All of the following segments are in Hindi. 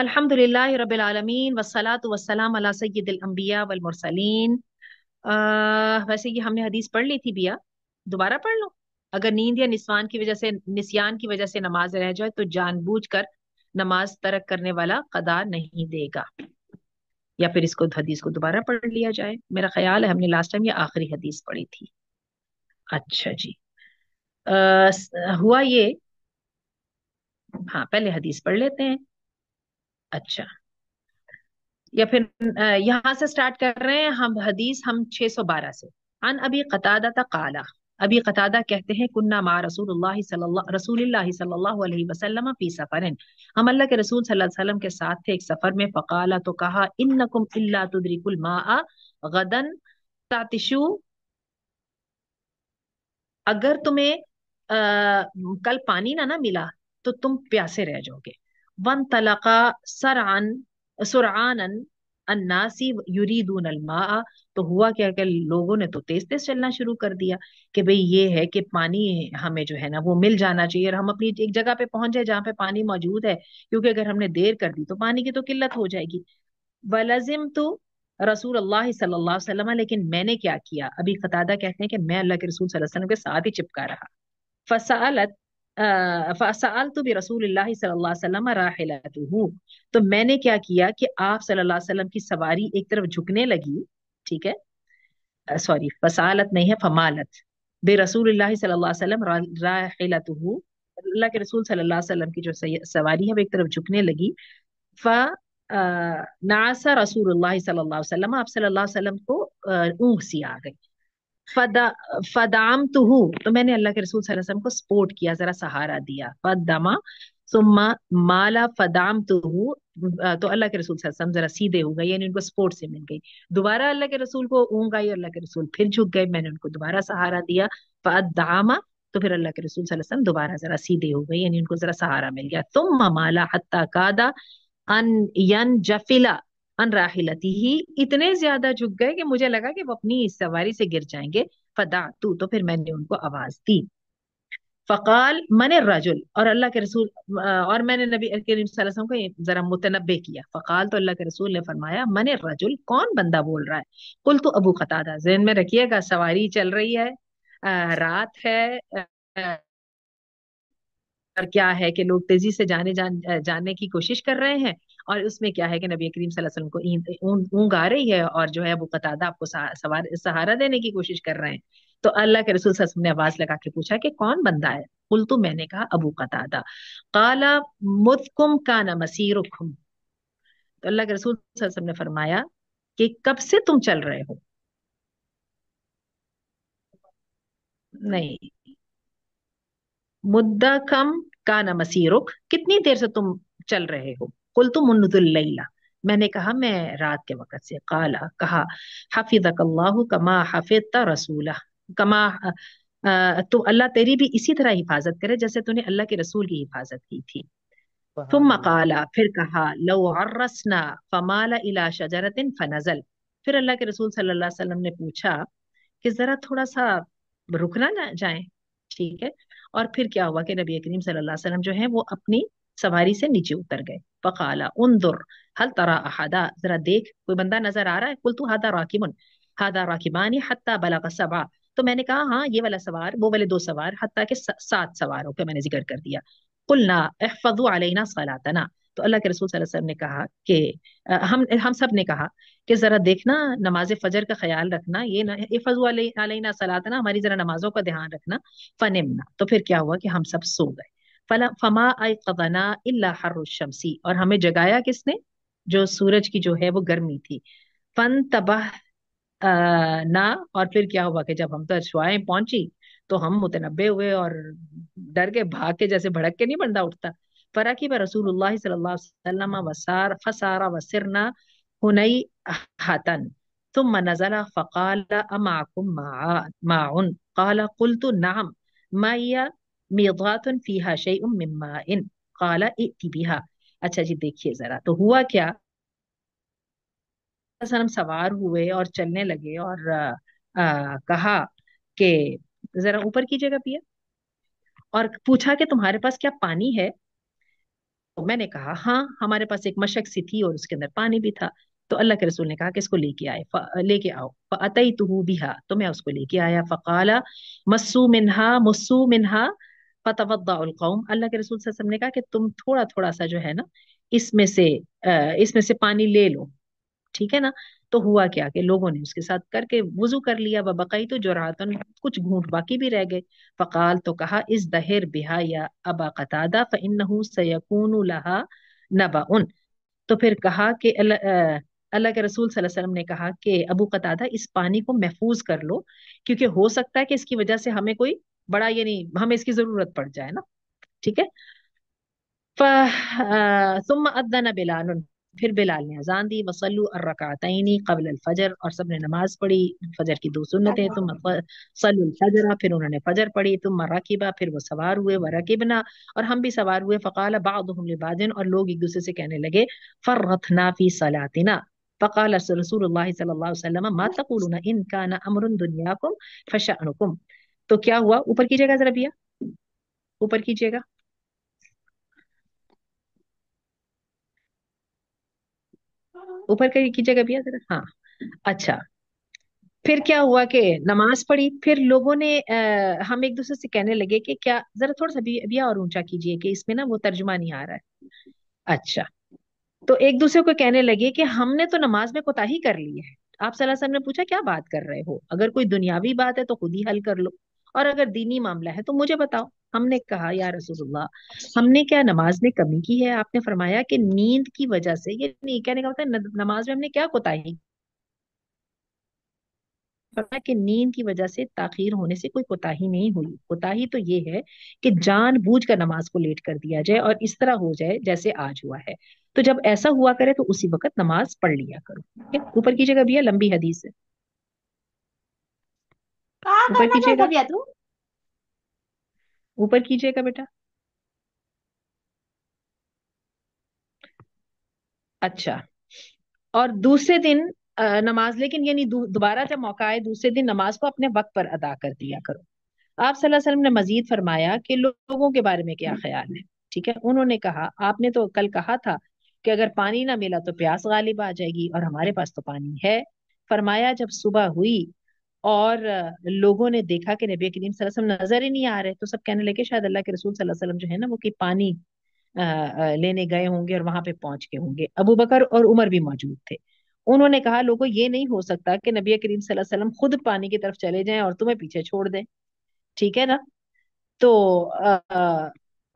अल्हम्दुलिल्लाह रबालमीन वसलात वसलाम अला सैदम्बिया वलमरसलिन वैसे ये हमने हदीस पढ़ ली थी बिया दोबारा पढ़ लो अगर नींद या निस्वान की वजह से निस्यान की वजह से नमाज रह जाए तो जानबूझ कर नमाज तरक करने वाला कदा नहीं देगा या फिर इसको हदीस को दोबारा पढ़ लिया जाए मेरा ख्याल है हमने लास्ट टाइम ये आखिरी हदीस पढ़ी थी अच्छा जी आ, uh, हुआ ये हाँ पहले हदीस पढ़ लेते हैं अच्छा या फिर यहाँ से स्टार्ट कर रहे हैं हम हदीस हम 612 से अन अभी कतादा काला अभी कतादा कहते हैं कुन्ना मा रसूल रसूल वसल्लम फी सफर हम अल्लाह के रसूल सल्लल्लाहु के साथ थे एक सफर में फकाला तो कहा इन्नकुम इल्ला तुद्रिकुल गदन तातिशु अगर तुम्हें आ, कल पानी ना ना मिला तो तुम प्यासे रह जाओगे वंतलका सरआन सुरआनन अन्नासी युरीदून अलमा तो हुआ क्या क्या लोगों ने तो तेज तेज चलना शुरू कर दिया कि भाई ये है कि पानी हमें जो है ना वो मिल जाना चाहिए और हम अपनी एक जगह पे पहुंच जाए जहाँ पे पानी मौजूद है क्योंकि अगर हमने देर कर दी तो पानी की तो किल्लत हो जाएगी वलजिम तो रसूल अल्लाह सल्लल्लाहु अलैहि वसल्लम लेकिन मैंने क्या किया अभी कतादा कहते हैं कि मैं अल्लाह के रसूल सल्लल्लाहु अलैहि वसल्लम के साथ ही चिपका रहा फसालत फ़साल तो रसूल सल्लल्लाहु वसल्लम राहलतहू तो मैंने क्या किया कि आप सल्लल्लाहु अलैहि वसल्लम की सवारी एक तरफ झुकने लगी ठीक है सॉरी फसालत नहीं है फमालत बे रसूल सल्लल्लाहु अलैहि अल्लाह के रसूल सल्लल्लाहु की जो सवारी है वो एक तरफ झुकने लगी फ नासा रसूल सल्लल्लाहु आप सल्लल्लाहु को ऊँख सी आ गई फदाम तुहू तो मैंने अल्लाह के रसूल सल्लल्लाहु को सपोर्ट किया जरा सहारा दिया फदमा सुम्मा माला फदाम तुहू तो अल्लाह के रसूल सल्लल्लाहु जरा सीधे हो गए यानी उनको सपोर्ट से मिल गई दोबारा अल्लाह के रसूल को ऊँग आई अल्लाह के रसूल फिर झुक गए मैंने उनको दोबारा सहारा दिया फदामा तो फिर अल्लाह के रसूल सल्लल्लाहु दोबारा जरा सीधे हो गए यानी उनको जरा सहारा मिल गया तुम माला हत्ता कादा अन यन जफिला अनराहिलती ही इतने ज्यादा झुक गए कि मुझे लगा कि वो अपनी इस सवारी से गिर जाएंगे फदा तू तो फिर मैंने उनको आवाज दी फ़काल मने रजुल और अल्लाह के रसूल और मैंने नबी करीम वसल्लम को जरा मुतनबे किया फ़काल तो अल्लाह के रसूल ने फरमाया मने रजुल कौन बंदा बोल रहा है कुल तो अबू खतादा जहन में रखिएगा सवारी चल रही है रात है और क्या है कि लोग तेजी से जाने जान, जाने की कोशिश कर रहे हैं और उसमें क्या है कि नबी करीम वसल्लम को ऊँग आ रही है और जो है अबू कतादा आपको सवार सहारा देने की कोशिश कर रहे हैं तो अल्लाह के रसूल वसल्लम ने आवाज लगा के पूछा कि कौन बंदा है कुल तो मैंने कहा अबू कतादा काला मुतकुम काना मसीरुकुम तो अल्लाह के रसूल वसल्लम ने फरमाया कि कब से तुम चल रहे हो नहीं मुद्दा कम काना मसीरुख कितनी देर से तुम चल रहे हो कुल तो मुन्नदुल्लैला मैंने कहा मैं रात के वक़्त से काला कहा हफिजक अल्लाह कमा हफिजता रसूला कमा तो अल्लाह तेरी भी इसी तरह हिफाजत करे जैसे तूने अल्लाह के रसूल की हिफाजत की थी तुम मकाला फिर कहा लो अर्रसना फमाला इला शजरतिन फनजल फिर अल्लाह के रसूल सल्लल्लाहु अलैहि वसल्लम ने पूछा कि जरा थोड़ा सा रुकना ना जाए ठीक है और फिर क्या हुआ कि नबी करीम सल्लल्लाहु अलैहि वसल्लम जो है वो अपनी सवारी से नीचे उतर गए फकाला दुर हल तरा अहादा जरा देख कोई बंदा नजर आ रहा है कुल तू हादा राकिमुन हादा राकिबानी हत्ता का सबा तो मैंने कहा हाँ ये वाला सवार वो वाले दो सवार हत्ता के सात सवारों का मैंने जिक्र कर दिया ना अहफु अलैना सलातना तो अल्लाह के रसूल वसल्लम ने कहा कि हम हम सब ने कहा कि ज़रा देखना नमाज फजर का ख्याल रखना ये ना फजू अलैना सलातना हमारी ज़रा नमाजों का ध्यान रखना फनिमना तो फिर क्या हुआ कि हम सब सो गए फमा आई कदना और हमें जगाया किसने जो सूरज की जो है वो गर्मी थी फन तबाह ना और फिर क्या हुआ कि जब हम तो अश्वाएं पहुंची तो हम मुतनबे हुए और डर के भाग के जैसे भड़क के नहीं बंदा उठता फराकी पर रसूल सल्लाम वसार फसारा वसरना हुनई तुम नजला फ़काल अमाकुम माउन काला कुल तो नाम मेदात फीहा शई मिम्मा इन काला इति बिहा अच्छा जी देखिए जरा तो हुआ क्या हम सवार हुए और चलने लगे और आ, आ, कहा कि जरा ऊपर जगह पिया और पूछा कि तुम्हारे पास क्या पानी है तो मैंने कहा हाँ हमारे पास एक मशक सी थी और उसके अंदर पानी भी था तो अल्लाह के रसूल ने कहा कि इसको लेके आए लेके आओ अतई तुहू बिहा तो मैं उसको लेके आया फ़काला मस्सू मिनहा मस्सू मिनहा फतवदाउल कौम अल्लाह के रसूल वसल्लम ने कहा कि तुम थोड़ा थोड़ा सा जो है ना इसमें से इसमें से पानी ले लो ठीक है ना तो हुआ क्या कि लोगों ने उसके साथ करके वजू कर लिया बबकई तो जरातन कुछ घूंट बाकी भी रह गए फ़काल तो कहा इस दहर बिहा या अबा कतादा फ़िन सयकून लहा नबा उन तो फिर कहा कि अल्लाह के रसूल सल्लल्लाहु अलैहि वसल्लम ने कहा कि अबू कतादा इस पानी को महफूज कर लो क्योंकि हो सकता है कि इसकी वजह से हमें कोई बड़ा ये नहीं हमें इसकी जरूरत पड़ जाए ना ठीक है फुम अदन बिलान फिर बिलाल ने अजान दी वसलू अर्रकातनी कबल फजर और सब ने नमाज पढ़ी फजर की दो सुन्नतें तुम सलफजरा फिर उन्होंने फजर पढ़ी तुम मराकिबा फिर वो सवार हुए व रकिबना और हम भी सवार हुए फ़काल बाबादिन और लोग एक दूसरे से कहने लगे फ़र्रथना फ़ी सलातिना फ़काल रसूल सल्लल्लाहु अलैहि वसल्लम मा तक़ूलूना इन काना अमरुन दुनियाकुम फ़शअनुकुम तो क्या हुआ ऊपर कीजिएगा जरा भैया ऊपर कीजिएगा ऊपर कीजिएगा भैया जरा हाँ अच्छा फिर क्या हुआ कि नमाज पढ़ी फिर लोगों ने आ, हम एक दूसरे से कहने लगे कि क्या जरा थोड़ा सा भी और ऊंचा कीजिए कि इसमें ना वो तर्जुमा नहीं आ रहा है अच्छा तो एक दूसरे को कहने लगे कि हमने तो नमाज में कोताही कर ली है आप सलाह ने पूछा क्या बात कर रहे हो अगर कोई दुनियावी बात है तो खुद ही हल कर लो और अगर दीनी मामला है तो मुझे बताओ हमने कहा या रसूलुल्लाह हमने क्या नमाज में कमी की है आपने फरमाया कि नींद की वजह से ये नहीं कहने का मतलब नमाज में हमने क्या कोताही फरमाया कि नींद की वजह से ताखिर होने से कोई कोताही नहीं हुई कोताही तो ये है कि जान बूझ कर नमाज को लेट कर दिया जाए और इस तरह हो जाए जैसे आज हुआ है तो जब ऐसा हुआ करे तो उसी वक्त नमाज पढ़ लिया करो ऊपर की जगह भी है लंबी हदीस है ऊपर करना कीजिएगा तू ऊपर कीजिएगा बेटा अच्छा और दूसरे दिन नमाज लेकिन यानी दोबारा जब मौका आए दूसरे दिन नमाज को अपने वक्त पर अदा कर दिया करो आप सल्लल्लाहु अलैहि वसल्लम ने मजीद फरमाया कि लो- लोगों के बारे में क्या हम्म। ख्याल है ठीक है उन्होंने कहा आपने तो कल कहा था कि अगर पानी ना मिला तो प्यास गालिब आ जाएगी और हमारे पास तो पानी है फरमाया जब सुबह हुई और लोगों ने देखा कि नबी करीम वसल्लम नजर ही नहीं आ रहे तो सब कहने लगे शायद अल्लाह के रसूल वसल्लम जो है ना वो कि पानी लेने गए होंगे और वहां पे पहुंच गए होंगे अबू बकर और उमर भी मौजूद थे उन्होंने कहा लोगों ये नहीं हो सकता कि नबी करीम वसल्लम खुद पानी की तरफ चले जाएं और तुम्हें पीछे छोड़ दें ठीक है ना तो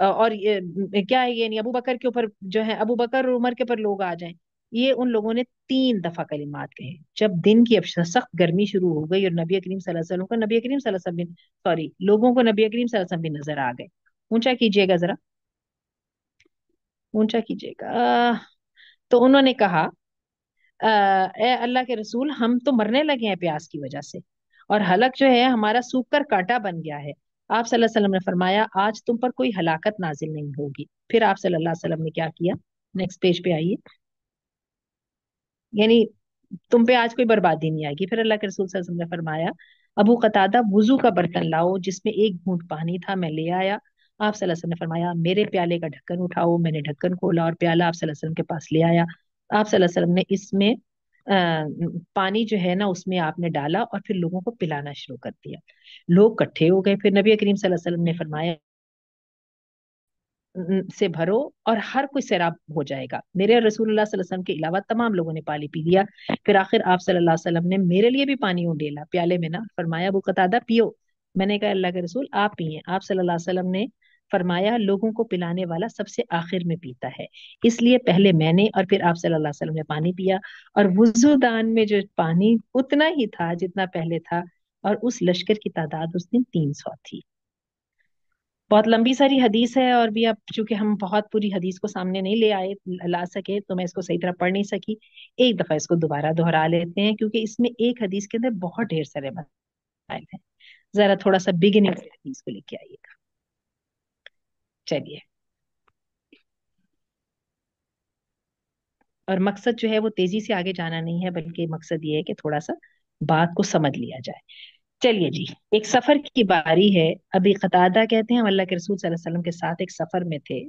और ये, क्या है ये नहीं अबू बकर के ऊपर जो है अबू बकर और उमर के ऊपर लोग आ जाएं ये उन लोगों ने तीन दफा कलिमात कहे जब दिन की सख्त गर्मी शुरू हो गई और नबी करीम वसल्लम का नबी करीम वसल्लम सॉरी लोगों को नबी करीम वसल्लम नजर आ गए ऊंचा कीजिएगा जरा ऊंचा कीजिएगा तो उन्होंने कहा ए अल्लाह के रसूल हम तो मरने लगे हैं प्यास की वजह से और हलक जो है हमारा सूख कर कांटा बन गया है आप सल्लल्लाहु अलैहि वसल्लम ने फरमाया आज तुम पर कोई हलाकत नाजिल नहीं होगी फिर आप सल्लल्लाहु अलैहि वसल्लम ने क्या किया नेक्स्ट पेज पे आइए यानी तुम पे आज कोई बर्बादी नहीं आएगी फिर अल्लाह के रसूल ने फरमाया अबू कतादा वजू का बर्तन लाओ जिसमें एक घूंट पानी था मैं ले आया आप वसल्लम ने फरमाया मेरे प्याले का ढक्कन उठाओ मैंने ढक्कन खोला और प्याला आप वसल्लम के पास ले आया आप वसल्लम ने इसमें पानी जो है ना उसमें आपने डाला और फिर लोगों को पिलाना शुरू कर दिया लोग इकट्ठे हो गए फिर नबी करीम वसल्लम ने फरमाया से भरो और हर कोई सैराब हो जाएगा मेरे और रसूल वसल्लम के अलावा तमाम लोगों ने पानी पी लिया फिर आखिर आप सल्लल्लाहु अलैहि वसल्लम ने मेरे लिए भी पानी उंडेला प्याले में ना फरमाया वो कतादा पियो मैंने कहा अल्लाह के रसूल आप पिए आप सल्लल्लाहु अलैहि वसल्लम ने फरमाया लोगों को पिलाने वाला सबसे आखिर में पीता है इसलिए पहले मैंने और फिर आप सल्लल्लाहु अलैहि वसल्लम ने पानी पिया और वजूदान में जो पानी उतना ही था जितना पहले था और उस लश्कर की तादाद उस दिन तीन सौ थी बहुत लंबी सारी हदीस है और भी अब चूंकि हम बहुत पूरी हदीस को सामने नहीं ले आए ला सके तो मैं इसको सही तरह पढ़ नहीं सकी एक दफा इसको दोबारा दोहरा लेते हैं क्योंकि इसमें एक हदीस के अंदर बहुत ढेर सारे मसाइल हैं जरा थोड़ा सा बिगिनिंग से हदीस को लेके आइएगा चलिए और मकसद जो है वो तेजी से आगे जाना नहीं है बल्कि मकसद ये है कि थोड़ा सा बात को समझ लिया जाए चलिए जी एक सफर की बारी है अभी कतादा कहते हैं अल्लाह के रसूल सल्लल्लाहु अलैहि वसल्लम के साथ एक सफर में थे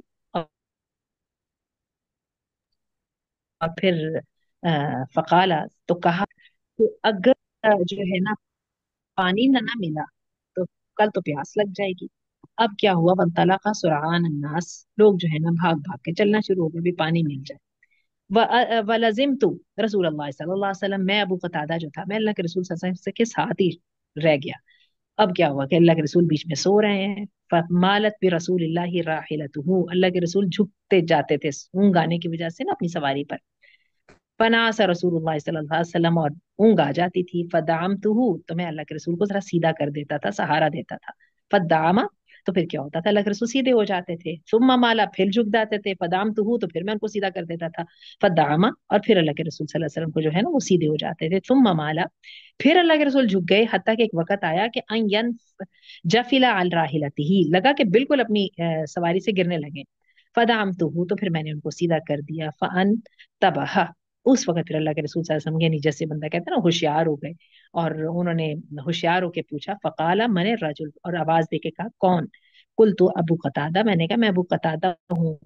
और फिर फकाला तो कहा कि तो अगर जो है ना पानी ना ना मिला तो कल तो प्यास लग जाएगी अब क्या हुआ वंतला का सुरान अन्नास लोग जो है ना भाग भाग के चलना शुरू हो गए भी पानी मिल जाए व तू रसूल अल्लाह सल्लल्लाहु अलैहि वसल्लम मैं अबू कतादा जो था मैं अल्लाह के रसूल सल्लल्लाहु अलैहि वसल्लम के साथ ही रह गया अब क्या हुआ कि अल्लाह के रसूल बीच में सो रहे हैं मालत भी रसूल अल्लाह के रसूल झुकते जाते थे ऊँग आने की वजह से ना अपनी सवारी पर पना सा रसूल वसलम और ऊँग आ जाती थी फदाम तो मैं अल्लाह के रसूल को जरा सीधा कर देता था सहारा देता था फदामा तो फिर क्या होता था लग रसू सीधे हो जाते थे सुम्मा माला फिर झुक जाते थे पदाम तो हूँ तो फिर मैं उनको सीधा कर देता था पदामा और फिर अल्लाह के रसूल वसल्लम को जो है ना वो सीधे हो जाते थे सुम्मा माला फिर अल्लाह के रसूल झुक गए हती के एक वक्त आया कि अन जफिला अल राहिलती ही लगा कि बिल्कुल अपनी सवारी से गिरने लगे फदाम तो हूँ तो फिर मैंने उनको सीधा कर दिया फ़न तबाह उस वक्त फिर अल्लाह के रसूल सल्लल्लाहु अलैहि वसल्लम जैसे बंदा कहता है ना होशियार हो गए और उन्होंने होशियार होके पूछा फ़काला मने रजुल और आवाज दे के कहा कौन कुल तो अबू कतादा मैंने कहा मैं अबू कतादा हूँ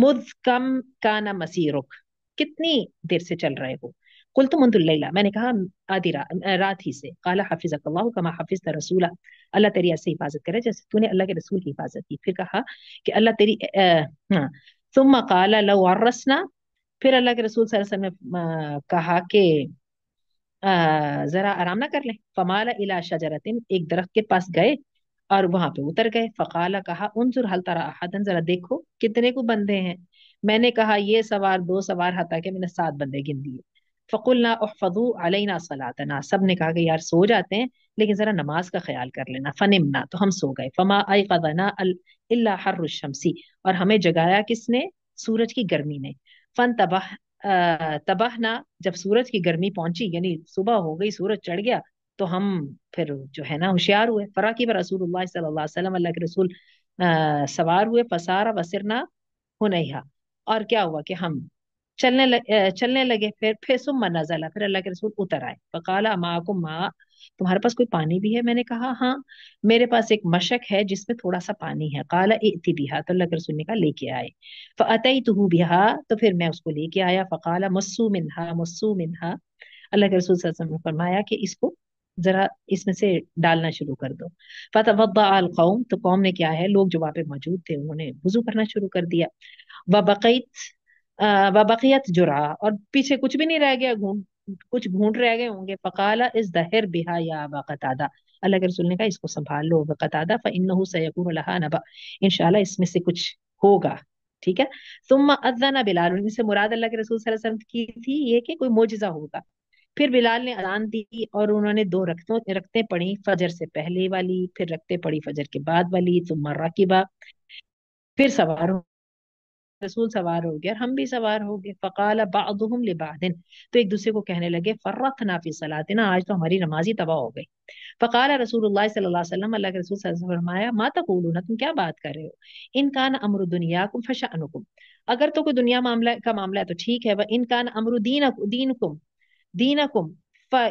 मुझ कम काना रुख कितनी देर से चल रहे हो कुल तो मंदुल्ला मैंने कहा आधी रा, रात ही से काला हाफिज अल्लाह कमा हाफिज रसूला अल्लाह तेरी ऐसे हिफाजत करे जैसे तूने अल्लाह के रसूल की हिफाजत की फिर कहा कि अल्लाह तेरी आ, हाँ सुम काला लव फिर अल्लाह के रसूल वसल्लम ने कहा कि जरा आराम ना कर लें फमाला इला शजरतिन एक दरख्त के पास गए और वहां पे उतर गए फकाला कहा उनसुर हल तरा अहदन जरा देखो कितने को बंदे हैं मैंने कहा ये सवार दो सवार हता के मैंने सात बंदे गिन दिए फ़कुल्ला उहफू अलैना सलातना सब ने कहा कि यार सो जाते हैं लेकिन ज़रा नमाज का ख्याल कर लेना फ़निमना तो हम सो गए फ़मा आई कदना अल्ला और हमें जगाया किसने सूरज की गर्मी ने फ़न तबाह तबाह ना जब सूरज की गर्मी पहुंची यानी सुबह हो गई सूरज चढ़ गया तो हम फिर जो है ना होशियार हुए फराकी पर रसूल सल्लाम अल्लाह के रसूल सवार हुए पसारा वसरना हुनहा और क्या हुआ कि हम चलने लग, चलने लगे फिर फिर सुम नजला फिर अल्लाह के रसूल उतर आए बकाला माँ को माँ तुम्हारे पास कोई पानी भी है मैंने कहा हाँ मेरे पास एक मशक है जिसमें थोड़ा सा पानी है काला इति बिहा तो अल्लाह के रसूल ने कहा लेके आए फ़तई हूँ बिहा तो फिर मैं उसको लेके आया फ़काला मस्सू मिनहा मस्सू मिनहा अल्लाह के रसूल ने फरमाया कि इसको जरा इसमें से डालना शुरू कर दो अल कौम तो कौम ने क्या है लोग जो वहां पे मौजूद थे उन्होंने वजू करना शुरू कर दिया व बकैत वबाकियत जुरा और पीछे कुछ भी नहीं रह गया घूम कुछ घूंट रह गए होंगे फ़काला इस दहर बिहा या बकतादा अल्लाह के रसूल ने कहा इसको संभाल लो बकतादा फ इन सयकून लहा नबा इनशाला इसमें से कुछ होगा ठीक है तुम अजाना बिलाल इनसे मुराद अल्लाह के रसूल वसल्लम की थी ये कि कोई मोजजा होगा फिर बिलाल ने अजान दी और उन्होंने दो रखतों रखते पड़ी फजर से पहले वाली फिर रखते पड़ी फजर के बाद वाली तुम्मा राकिबा फिर सवार रसूल सवार हो गए और हम भी सवार हो गए फ़काल बादम लिबादिन तो एक दूसरे को कहने लगे फ़र्रत नाफी सलातना आज तो हमारी नमाजी तबाह हो गई फ़काल रसूल सल्लाम अल्लाह के रसूल फरमाया माता कोलूना तुम क्या बात कर रहे हो इनकान अमर दुनिया कुम फशानुकुम अगर तो कोई दुनिया मामला का मामला है तो ठीक है वह इनकान अमर दीन कुम दीन कुम फ़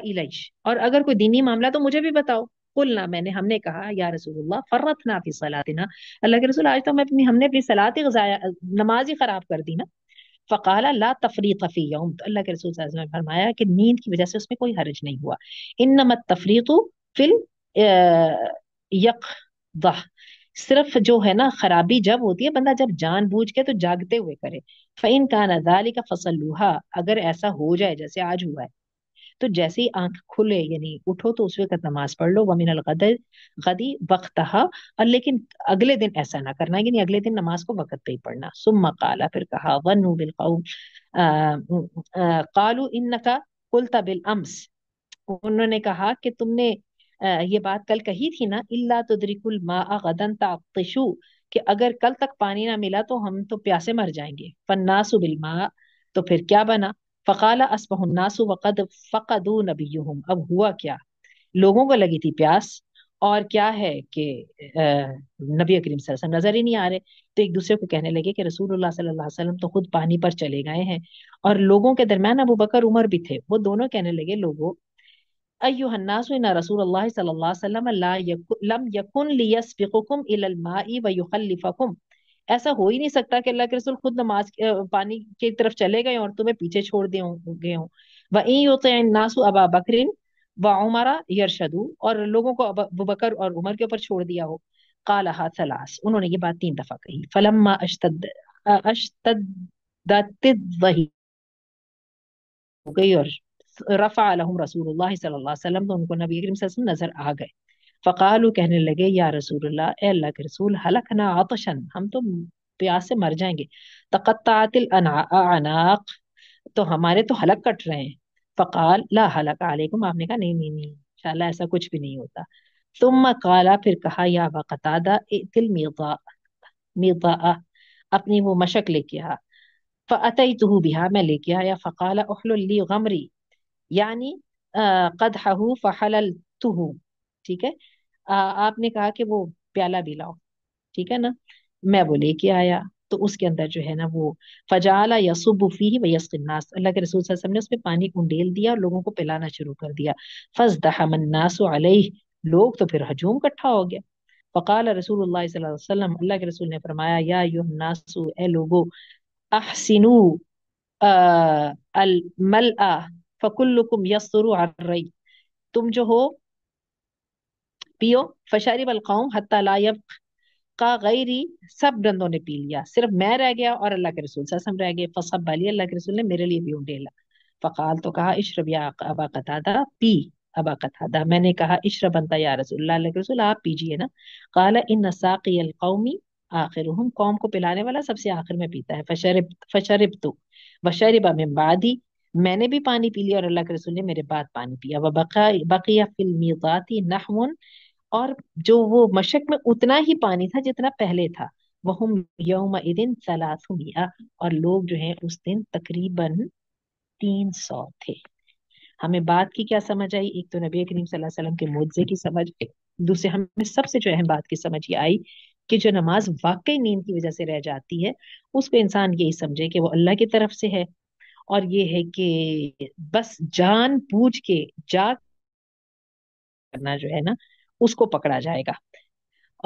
और अगर कोई दीनी मामला तो मुझे भी बताओ कुलना मैंने हमने कहा या रसूलुल्लाह फर्रतना फी सलातना अल्लाह के रसूल आज तो हमें अपनी हमने अपनी सलात नमाज ही ख़राब कर दी ना फ़काला ला तफरी फ़ी यौम तो अल्लाह के रसूल ने फरमाया कि नींद की वजह से उसमें कोई हर्ज नहीं हुआ इन नमत तफरीकू फिल यक सिर्फ जो है ना खराबी जब होती है बंदा जब जान बूझ के तो जागते हुए करे फिन का नजाली का लूहा अगर ऐसा हो जाए जैसे आज हुआ है तो जैसे ही आंख खुले यानी उठो तो उस वक्त नमाज पढ़ लो वमिन गदी वक्त और लेकिन अगले दिन ऐसा ना करना यानी अगले दिन नमाज को वक्त पे ही पढ़ना सुम काला फिर कहा वनु बिल कालू इन का कुलता बिल अम्स उन्होंने कहा कि तुमने ये बात कल कही थी ना इल्ला तुदरिकुल मा गदन ताकतिशु कि अगर कल तक पानी ना मिला तो हम तो प्यासे मर जाएंगे फन्नासु बिल मा तो फिर क्या बना फ़काल असबहन्नासु वक़द फ़कदू नबी अब हुआ क्या लोगों को लगी थी प्यास और क्या है कि नबी करीम वसल्लम नजर ही नहीं आ रहे तो एक दूसरे को कहने लगे कि रसूल सल्लल्लाहु अलैहि वसल्लम तो खुद पानी पर चले गए हैं और लोगों के दरम्यान अबू बकर उमर भी थे वो दोनों कहने लगे लोगों अयुहन्नास रसूल अल्लाह लम यकुन लियसबिकुकुम इलल माई व ऐसा हो ही नहीं सकता कि अल्लाह के रसूल खुद नमाज पानी की तरफ चले गए और तुम्हें पीछे छोड़ दे गए हों वही होते हैं नासु अबा बकरिन व उमारा यरशद और लोगों को बकर और उमर के ऊपर छोड़ दिया हो काला सलास उन्होंने ये बात तीन दफा कही फलम्मा अश्तद अश्तद हो गई और रफ़ा अलहम रसूल सल्लल्लाहु अलैहि वसल्लम तो उनको नबी करीम नजर आ गए फ़कालू कहने लगे या रसूल अल्लाह अल्लाह के रसूल हलक ना आतशन हम तो प्यास से मर जाएंगे तकत्तातिल अनाक तो हमारे तो हलक कट रहे हैं फ़काल ला हलक आलेकुम आपने कहा नहीं नहीं नहीं इंशाल्लाह ऐसा कुछ भी नहीं होता तुम काला फिर कहा या वक़तादा तिल मीज़ा मीज़ा अपनी वो मशक लेके आ फ़तई तो बिहा मैं लेके आया फ़काला उहली गमरी यानी कदहू फ़हलल तुहू ठीक है आ, आपने कहा कि वो प्याला भी लाओ ठीक है ना मैं वो लेके आया तो उसके अंदर जो है ना वो फजाला यसुबुफी वयसनास अल्लाह के रसूल सल्लल्लाहु अलैहि वसल्लम ने उसमें पानी उंडेल दिया और लोगों को पिलाना शुरू कर दिया फज अलैह लोग तो फिर हजूम इकट्ठा हो गया फ़काल रसूल वसल्लम अल्लाह के रसूल ने फरमाया या युनासु ए लोगो अहसिनु अल मल फकुल्लुकुम यसुरु अर्रई तुम जो हो पियो फशारी बलकौम हत्तालायब का गैरी सब बंदों ने पी लिया सिर्फ मैं रह गया और अल्लाह के रसूल सम रह गए फसब बाली अल्लाह के रसूल ने मेरे लिए भी उंडेला फ़काल तो कहा इशरब या अबा कतादा पी अबा कतादा मैंने कहा इशरब बनता या रसूल अल्लाह के रसूल आप पीजिए ना काला इन नसाकी अलकौमी आखिर हम कौम को पिलाने वाला सबसे आखिर में पीता है फशरब फशरब तो वशरबा में बादी मैंने भी पानी पी लिया और अल्लाह के रसूल ने मेरे बाद पानी पिया वह बकिया फिल्मीती नहमुन और जो वो मशक में उतना ही पानी था जितना पहले था वह यौम दिन मिया और लोग जो है उस दिन तकरीबन तीन सौ थे हमें बात की क्या समझ आई एक तो नबी करीम वसल्लम के मुआवजे की समझ दूसरे हमें सबसे जो अहम बात की समझ ये आई कि जो नमाज वाकई नींद की वजह से रह जाती है उसको इंसान यही समझे कि वो अल्लाह की तरफ से है और ये है कि बस जान बूझ के जा करना जो है ना उसको पकड़ा जाएगा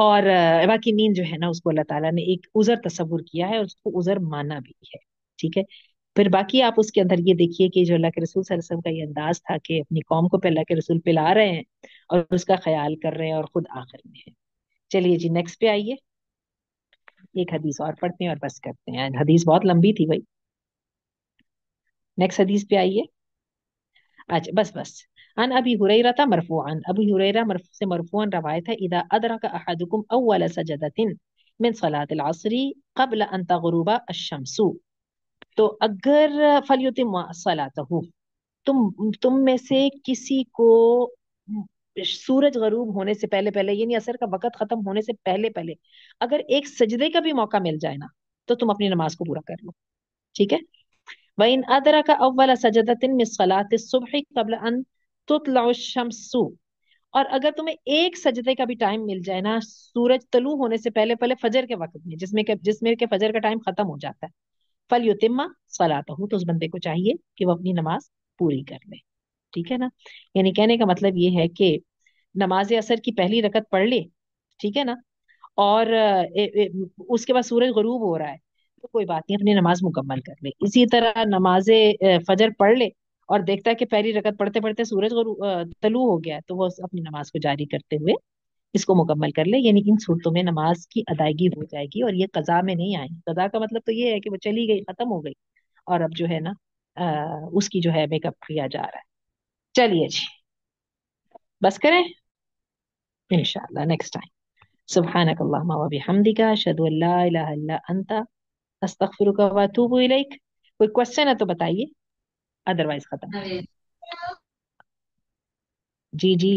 और बाकी नींद जो है ना उसको अल्लाह ताला ने एक उजर तस्वुर किया है और उसको उजर माना भी है ठीक है फिर बाकी आप उसके अंदर ये देखिए कि जो अल्लाह के रसूल वसल्लम का ये अंदाज था कि अपनी कौम को पे अल्लाह के रसूल पिला रहे हैं और उसका ख्याल कर रहे हैं और खुद आखिर में है चलिए जी नेक्स्ट पे आइए एक हदीस और पढ़ते हैं और बस करते हैं हदीस बहुत लंबी थी भाई नेक्स्ट हदीस पे आइए अच्छा बस बस عن أبي هريرة مرفوعا أبي هريرة مرفوع مرفوعا روايته إذا أدرك أحدكم أول سجدة من صلاة العصر قبل أن تغرب الشمس تو أجر فليتم صلاته تم تم میں سے کسی کو سورج غروب ہونے سے پہلے پہلے یعنی اثر کا وقت ختم ہونے سے پہلے پہلے اگر ایک سجدے کا بھی موقع مل جائے نا تو تم اپنی نماز کو پورا کر لو ٹھیک ہے وَإِنْ أَدْرَكَ أَوَّلَ سَجَدَةٍ مِنْ صَلَاةِ الصُّبْحِ قَبْلَ أَن तुतलाउ और अगर तुम्हें एक सजदे का भी टाइम मिल जाए ना सूरज तलू होने से पहले पहले फजर के वक्त में जिसमें के जिसमें के फजर का टाइम खत्म हो जाता है फल युतिमा सलाता हूँ तो उस बंदे को चाहिए कि वो अपनी नमाज पूरी कर ले ठीक है ना यानी कहने का मतलब ये है कि नमाज असर की पहली रकत पढ़ ले ठीक है ना और ए, ए, उसके बाद सूरज गरूब हो रहा है तो कोई बात नहीं अपनी नमाज मुकम्मल कर ले इसी तरह नमाज फजर पढ़ ले और देखता है कि पहली रकत पढ़ते पढ़ते सूरज और तलू हो गया तो वो अपनी नमाज को जारी करते हुए इसको मुकम्मल कर ले यानी इन सूरतों में नमाज की अदायगी हो जाएगी और ये कजा में नहीं आए कजा का मतलब तो ये है कि वो चली गई खत्म हो गई और अब जो है ना आ, उसकी जो है मेकअप किया जा रहा है चलिए जी बस करें इनशाला नेक्स्ट टाइम सुबह वबिहमदिका अशहदु अल्ला इलाहा अंता कोई क्वेश्चन है तो बताइए अदरवाइज खत्म जी जी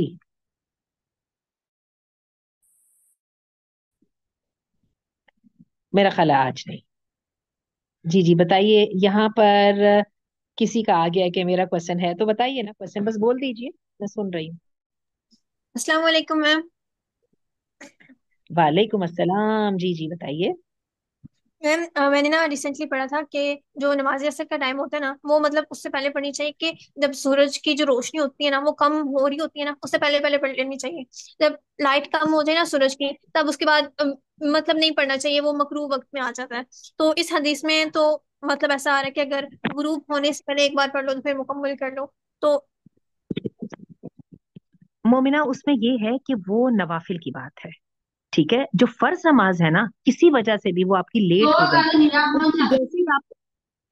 मेरा ख्याल है आज नहीं जी जी बताइए यहाँ पर किसी का आ गया है कि मेरा क्वेश्चन है तो बताइए ना क्वेश्चन बस बोल दीजिए मैं सुन रही हूँ अस्सलाम वालेकुम मैम वालेकुम अस्सलाम जी जी बताइए मैम uh, मैंने ना रिसेंटली पढ़ा था कि जो नमाज असर का टाइम होता है ना वो मतलब उससे पहले पढ़नी चाहिए कि जब सूरज की जो रोशनी होती है ना वो कम हो रही होती है ना उससे पहले पहले पढ़ लेनी चाहिए जब लाइट कम हो जाए ना सूरज की तब उसके बाद मतलब नहीं पढ़ना चाहिए वो मकरू वक्त में आ जाता है तो इस हदीस में तो मतलब ऐसा आ रहा है कि अगर ग्रुप होने से पहले एक बार पढ़ लो तो फिर मुकम्मल कर लो तो मोमिना उसमें ये है कि वो नवाफिल की बात है ठीक है जो फर्ज नमाज है ना किसी वजह से भी वो आपकी लेट हो गई जैसे ही आप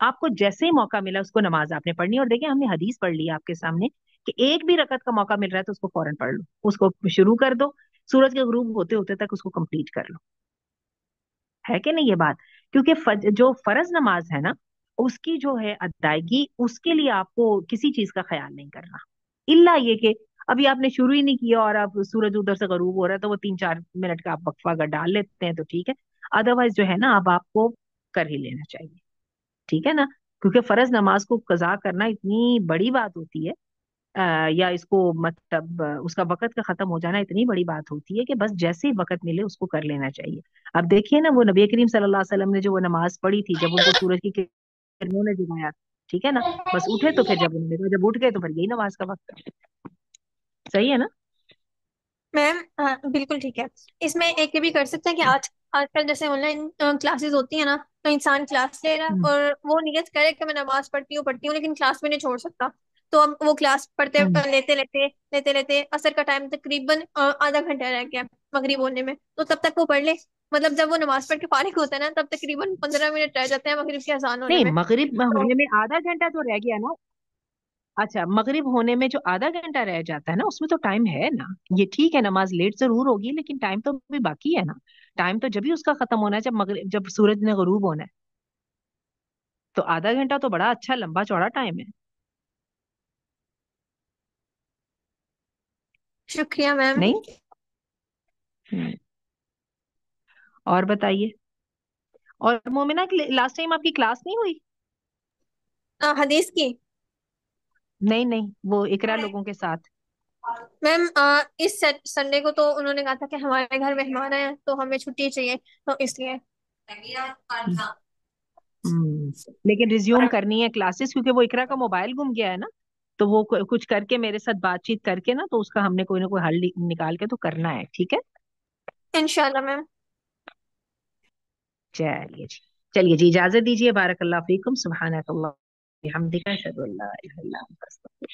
आपको जैसे ही मौका मिला उसको नमाज आपने पढ़नी और देखिए हमने हदीस पढ़ ली आपके सामने कि एक भी रकत का मौका मिल रहा है तो उसको फौरन पढ़ लो उसको शुरू कर दो सूरज के ग्रूब होते होते तक उसको कंप्लीट कर लो है कि नहीं ये बात क्योंकि फज, जो फर्ज नमाज है ना उसकी जो है अदायगी उसके लिए आपको किसी चीज का ख्याल नहीं करना इल्ला ये कि अभी आपने शुरू ही नहीं किया और अब सूरज उधर से गरूब हो रहा है तो वो तीन चार मिनट का आप वक्फा अगर डाल लेते हैं तो ठीक है अदरवाइज जो है ना अब आपको कर ही लेना चाहिए ठीक है ना क्योंकि फर्ज नमाज को कजा करना इतनी बड़ी बात होती है आ, या इसको मतलब उसका वक़्त का ख़त्म हो जाना इतनी बड़ी बात होती है कि बस जैसे ही वक़्त मिले उसको कर लेना चाहिए अब देखिए ना वो नबी करीम सल्लल्लाहु अलैहि वसल्लम ने जो वो नमाज पढ़ी थी जब उनको सूरज की किरणों ने जगाया ठीक है ना बस उठे तो फिर जब उन्होंने जब उठ गए तो फिर यही नमाज का वक्त सही है ना मैम बिल्कुल ठीक है इसमें एक ये भी कर सकते हैं कि आज आजकल जैसे ऑनलाइन क्लासेस होती है ना तो इंसान क्लास ले रहा है हम्म और वो नियत करे कि मैं नमाज पढ़ती हूँ पढ़ती हूँ लेकिन क्लास में नहीं छोड़ सकता तो अब वो क्लास पढ़ते हम्म लेते लेते लेते लेते असर का टाइम तकरीबन आधा घंटा रह गया है मगरिब होने में तो तब तक वो पढ़ ले मतलब जब वो नमाज पढ़ के फारिग होता है ना तब तकरीबन पंद्रह मिनट रह जाते हैं मगरिब के अजान होने नहीं में मगरिब तो होने में आधा घंटा तो रह गया ना अच्छा मगरिब होने में जो आधा घंटा रह जाता है ना उसमें तो टाइम है ना ये ठीक है नमाज लेट जरूर होगी लेकिन टाइम तो अभी बाकी है ना टाइम तो जब ही उसका खत्म होना है जब मगरिब जब सूरज ने गरूब होना है तो आधा घंटा तो बड़ा अच्छा लंबा चौड़ा टाइम है शुक्रिया मैम नहीं और बताइए और मोमिना लास्ट टाइम आपकी क्लास नहीं हुई हाँ, हदीस की नहीं नहीं वो इकरा लोगों के साथ मैम इस संडे को तो उन्होंने कहा था कि हमारे घर मेहमान आए तो हमें छुट्टी चाहिए तो इसलिए हम्म, लेकिन रिज्यूम करनी है क्लासेस क्योंकि वो इकरा का मोबाइल गुम गया है ना तो वो कुछ करके मेरे साथ बातचीत करके ना तो उसका हमने कोई ना कोई हल निकाल के तो करना है ठीक है इंशाल्लाह मैम चलिए जी चलिए जी इजाजत दीजिए बारक अल्लाह फीकुम सुबहानक अल्लाह بحمدك يعني أشهد أن لا إله إلا أنت أستغفرك